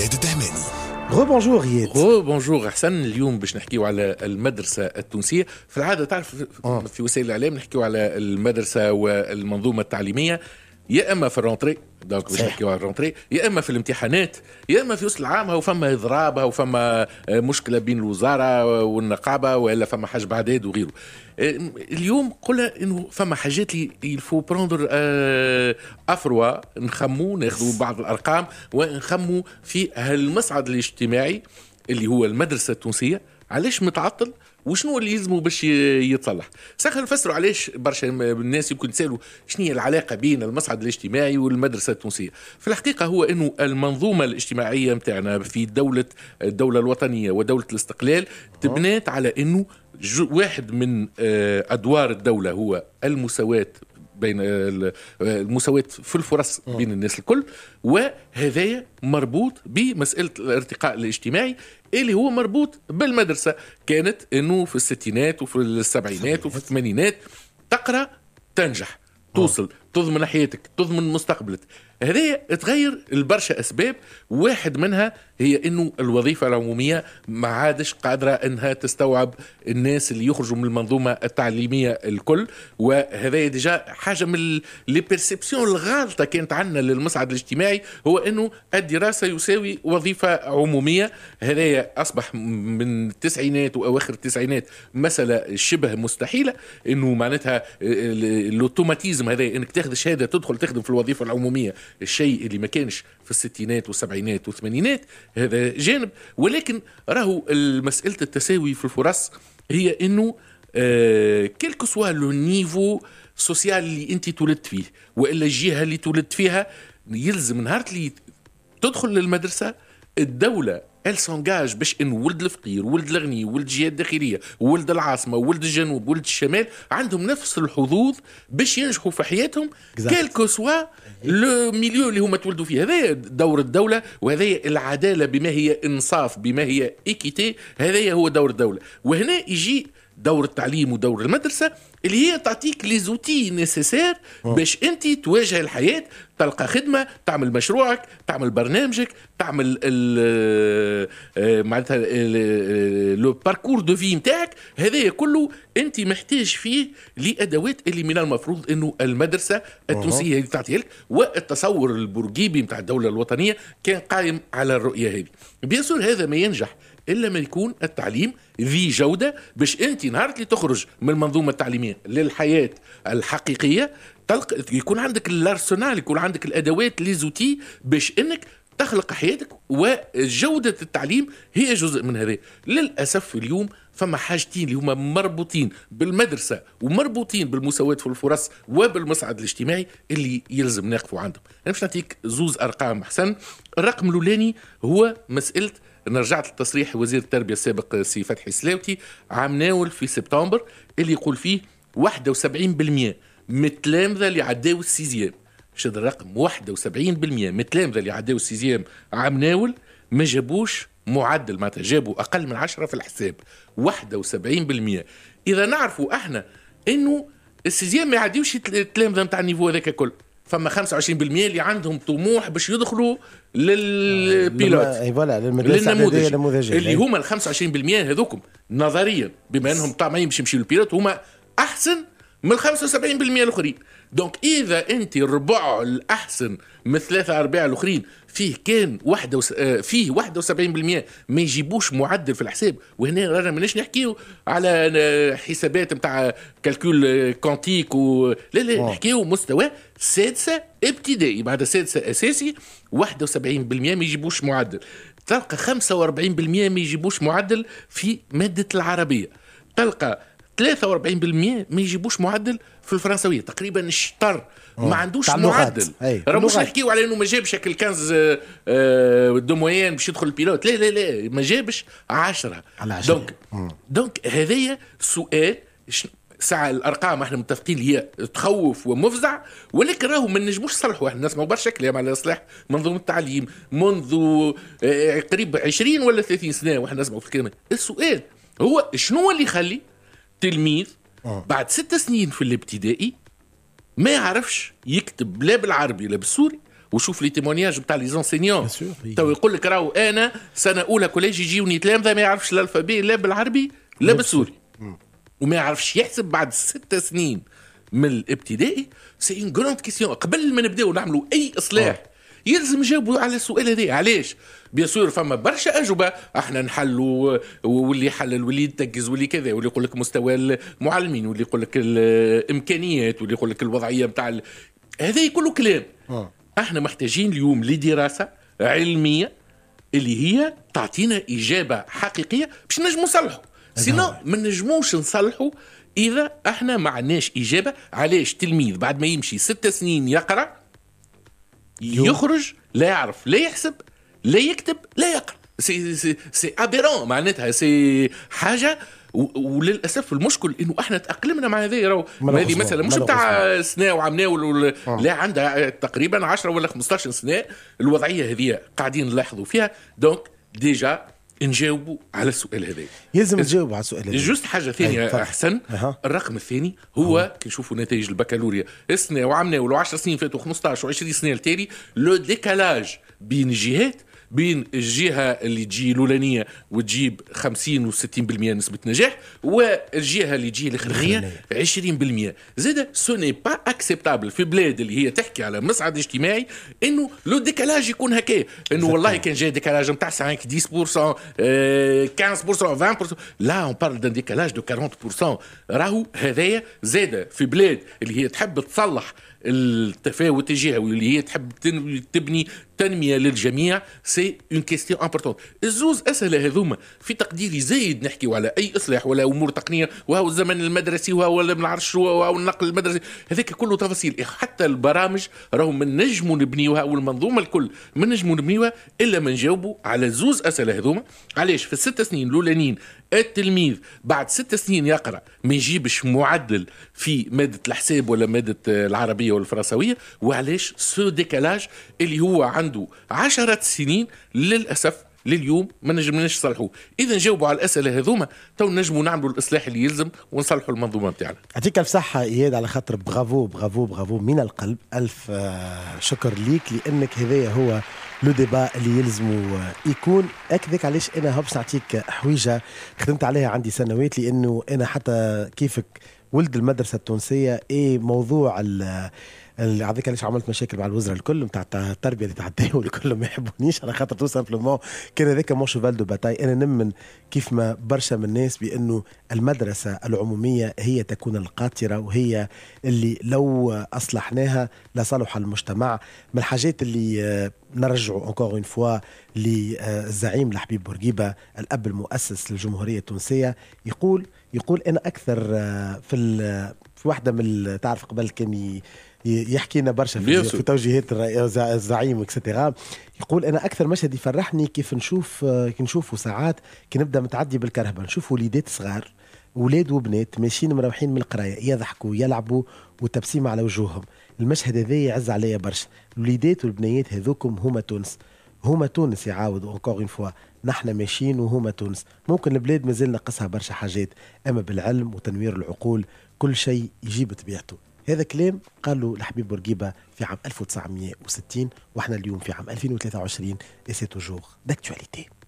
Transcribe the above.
اياد الدهماني غوبونجور اياد بونجور احسن اليوم باش نحكيو على المدرسه التونسيه في العاده تعرف في آه. وسائل الاعلام نحكيو على المدرسه والمنظومه التعليميه يا اما في الرونتري دونك باش نحكيو على الرونتري يا اما في الامتحانات يا اما في وسط العام هو فما اضراب هو فما آه، مشكله بين الوزاره والنقابه والا فما حجب عداد وغيره آه، اليوم قلنا انه فما حاجات اللي يلفو بروندر افروا نخمو ناخذوا بعض الارقام ونخمو في هالمصعد الاجتماعي اللي هو المدرسه التونسيه علاش متعطل وشنو اللي يلزمه باش يتصلح ساخر نفسروا علاش برشا الناس يمكن تسالوا شنو هي العلاقه بين المصعد الاجتماعي والمدرسه التونسيه في الحقيقه هو انه المنظومه الاجتماعيه نتاعنا في دوله الدوله الوطنيه ودوله الاستقلال تبنات على انه واحد من آه، ادوار الدوله هو المساواه بين المساواه في الفرص بين الناس الكل وهذايا مربوط بمساله الارتقاء الاجتماعي اللي هو مربوط بالمدرسه كانت انه في الستينات وفي السبعينات وفي الثمانينات تقرا تنجح توصل تضمن حياتك تضمن مستقبلك هذا تغير لبرشا اسباب واحد منها هي انه الوظيفه العموميه ما عادش قادره انها تستوعب الناس اللي يخرجوا من المنظومه التعليميه الكل وهذا ديجا حاجه من البرسيبسيون الغالطه كانت عنا للمصعد الاجتماعي هو انه الدراسه يساوي وظيفه عموميه هذا اصبح من التسعينات واواخر التسعينات مساله شبه مستحيله انه معناتها الاوتوماتيزم هذا انك تاخذ الشهاده تدخل تخدم في الوظيفه العموميه الشيء اللي ما كانش في الستينات والسبعينات والثمانينات هذا جانب ولكن راهو مساله التساوي في الفرص هي انه آه كيلكو سوا لو نيفو سوسيال اللي انت تولدت فيه والا الجهه اللي تولدت فيها يلزم نهار اللي تدخل للمدرسه الدوله ال سونجاج باش ان ولد الفقير ولد الغني ولد الجهه الداخليه ولد العاصمه ولد الجنوب ولد الشمال عندهم نفس الحظوظ باش ينجحوا في حياتهم كيلكو سوا لو ميليو اللي هما تولدوا فيه هذا دور الدوله وهذا العداله بما هي انصاف بما هي ايكيتي هذا هو دور الدوله وهنا يجي دور التعليم ودور المدرسه اللي هي تعطيك لي زوتي نيسيسير باش انت تواجه الحياه تلقى خدمه تعمل مشروعك تعمل برنامجك تعمل آه، معناتها آه، لو باركور دو في نتاعك هذا كله انت محتاج فيه لادوات اللي من المفروض انه المدرسه التونسيه هذه تعطيها لك والتصور البورقيبي نتاع الدوله الوطنيه كان قائم على الرؤيه هذه بيان هذا ما ينجح الا ما يكون التعليم ذي جوده باش انت نهار اللي تخرج من المنظومه التعليميه للحياه الحقيقيه تلق يكون عندك الارسنال يكون عندك الادوات لي زوتي باش انك تخلق حياتك وجودة التعليم هي جزء من هذا للأسف اليوم فما حاجتين اللي هما مربوطين بالمدرسة ومربوطين بالمساواة في الفرص وبالمصعد الاجتماعي اللي يلزم نقفوا عندهم أنا باش نعطيك زوز أرقام حسن الرقم الأولاني هو مسألة انا رجعت لتصريح وزير التربيه السابق سي فتحي السلاوتي عام ناول في سبتمبر اللي يقول فيه 71% من التلامذه اللي عداوا السيزيام شد الرقم 71% من التلامذه اللي عداوا السيزيام عام ناول ما جابوش معدل معناتها جابوا اقل من 10 في الحساب 71% اذا نعرفوا احنا انه السيزيام ما يعديوش التلامذه نتاع النيفو هذاك الكل فما 25% اللي عندهم طموح باش يدخلوا للبيلوت اي فوالا للنموذج النموذج اللي هما ال 25% هذوكم نظريا بما انهم طبعا ما يمشي يمشيو للبيلوت هما احسن من 75% الاخرين دونك اذا انت ربع الاحسن من ثلاثه ارباع الاخرين فيه كان واحدة وس... آه، فيه 71% ما يجيبوش معدل في الحساب وهنا رانا مانيش نحكيو على حسابات نتاع كالكول كونتيك و... لا لا نحكيو مستوى سادسه ابتدائي بعد سادسه اساسي 71% ما يجيبوش معدل تلقى 45% ما يجيبوش معدل في ماده العربيه تلقى 43% ما يجيبوش معدل في الفرنسويه تقريبا الشطر آه. ما عندوش معدل راه مش نحكيو على انه ما جابش هكا 15 دو موين باش يدخل البيلوت لا لا لا ما جابش 10 دونك دونك هذايا سؤال ساعة الارقام احنا متفقين هي تخوف ومفزع ولكن راهو ما نجموش نصلحوا احنا نسمعوا برشا كلام على اصلاح منظومه التعليم منذ آه، قريب 20 ولا 30 سنه واحنا نسمعوا في الكلام السؤال هو شنو اللي يخلي تلميذ أوه. بعد ست سنين في الابتدائي ما يعرفش يكتب لا بالعربي لا بالسوري وشوف لي تيمونياج بتاع لي زونسينيون تو يقول لك راهو انا سنه اولى كوليج يجوني تلامذه ما يعرفش الالفابي لا بالعربي لا بالسوري mm. وما يعرفش يحسب بعد ست سنين من الابتدائي سي اون كروند كيسيون قبل ما نبداو نعملوا اي اصلاح أوه. يلزم يجاوبوا على السؤال هذا علاش بيصير فما برشا اجوبه احنا نحلوا واللي يحلل واللي يتجز واللي كذا واللي يقول لك مستوى المعلمين واللي يقول لك الامكانيات واللي يقول لك الوضعيه نتاع هذا كله كلام آه. احنا محتاجين اليوم لدراسه علميه اللي هي تعطينا اجابه حقيقيه باش نجموا نصلحوا سينو ما نجموش نصلحوا اذا احنا ما عندناش اجابه علاش تلميذ بعد ما يمشي ست سنين يقرا يخرج لا يعرف لا يحسب لا يكتب لا يقرا سي سي سي ابيرون معناتها سي حاجه وللاسف المشكل انه احنا تاقلمنا مع هذه راهو هذه مثلا مش بتاع سنه وعمناه ولا لا عندها تقريبا 10 ولا 15 سنه الوضعيه هذه قاعدين نلاحظوا فيها دونك ديجا نجاوبوا على السؤال هذا يلزم نجاوبوا على السؤال هذا جوست حاجه ثانيه احسن أه. الرقم الثاني هو أه. كي نشوفوا نتائج البكالوريا السنه وعمنا ولو 10 سنين فاتوا 15 و20 سنه التالي لو ديكالاج بين جهات بين الجهه اللي تجي الاولانيه وتجيب 50 و60% نسبه نجاح والجهه اللي تجي الاخرانيه 20% زاد سو ني با اكسبتابل في بلاد اللي هي تحكي على مصعد اجتماعي انه لو ديكالاج يكون هكا انه والله كان جاي ديكالاج نتاع 5 10% 15% 20% لا اون بارل دان ديكالاج دو 40% راهو هذايا زاد في بلاد اللي هي تحب تصلح التفاوت الجهوي واللي هي تحب تبني تنميه للجميع سي سي اون كيستيون امبورتون الزوز اسئله هذوما في تقديري زايد نحكيو على اي اصلاح ولا امور تقنيه وهو الزمن المدرسي وهو نعرفش وهو النقل المدرسي هذاك كله تفاصيل حتى البرامج راهو ما نجم نبنيوها والمنظومه الكل ما نجم نبنيوها الا ما نجاوبوا على زوز اسئله هذوما علاش في الست سنين الاولانيين التلميذ بعد ست سنين يقرا ما يجيبش معدل في ماده الحساب ولا ماده العربيه والفرنسويه وعلاش سو ديكالاج اللي هو عنده عشرة سنين للاسف لليوم ما نجمناش نصلحوه اذا جاوبوا على الاسئله هذوما تو نجموا نعملوا الاصلاح اللي يلزم ونصلحوا المنظومه نتاعنا يعطيك الف صحه اياد على خاطر برافو برافو برافو من القلب الف آه، شكر ليك لانك هذايا هو لو ديبا اللي يلزموا آه، يكون اكذك علاش انا هبش نعطيك حويجه خدمت عليها عندي سنوات لانه انا حتى كيفك ولد المدرسه التونسيه اي موضوع اللي على ذكر ليش عملت مشاكل مع الوزراء الكل نتاع التربيه اللي تعداو الكل ما يحبونيش على خاطر تو سامبلومون كان هذاك مون شوفال دو باتاي انا نمن كيف ما برشا من الناس بانه المدرسه العموميه هي تكون القاطره وهي اللي لو اصلحناها لصالح المجتمع من الحاجات اللي آه، نرجعوا اونكور آه، اون فوا للزعيم الحبيب بورقيبه الاب المؤسس للجمهوريه التونسيه يقول يقول انا اكثر آه، في في واحده من تعرف قبل كان يحكي لنا برشا في, في توجيهات الزعيم اكسترا يقول انا اكثر مشهد يفرحني كيف نشوف آه، كي نشوفه ساعات كي نبدا متعدي بالكرهبه نشوف وليدات صغار ولاد وبنات ماشيين مروحين من القرايه يضحكوا يلعبوا وتبسيم على وجوههم المشهد هذا يعز عليا برشا الوليدات والبنيات هذوكم هما تونس هما تونس يعاود اونكور اون فوا نحن ماشيين وهما تونس ممكن البلاد مازال نقصها برشا حاجات اما بالعلم وتنوير العقول كل شيء يجيب طبيعته هذا كلام قالوا لحبيب بورقيبه في عام 1960 واحنا اليوم في عام 2023 اي سي توجور داكتواليتي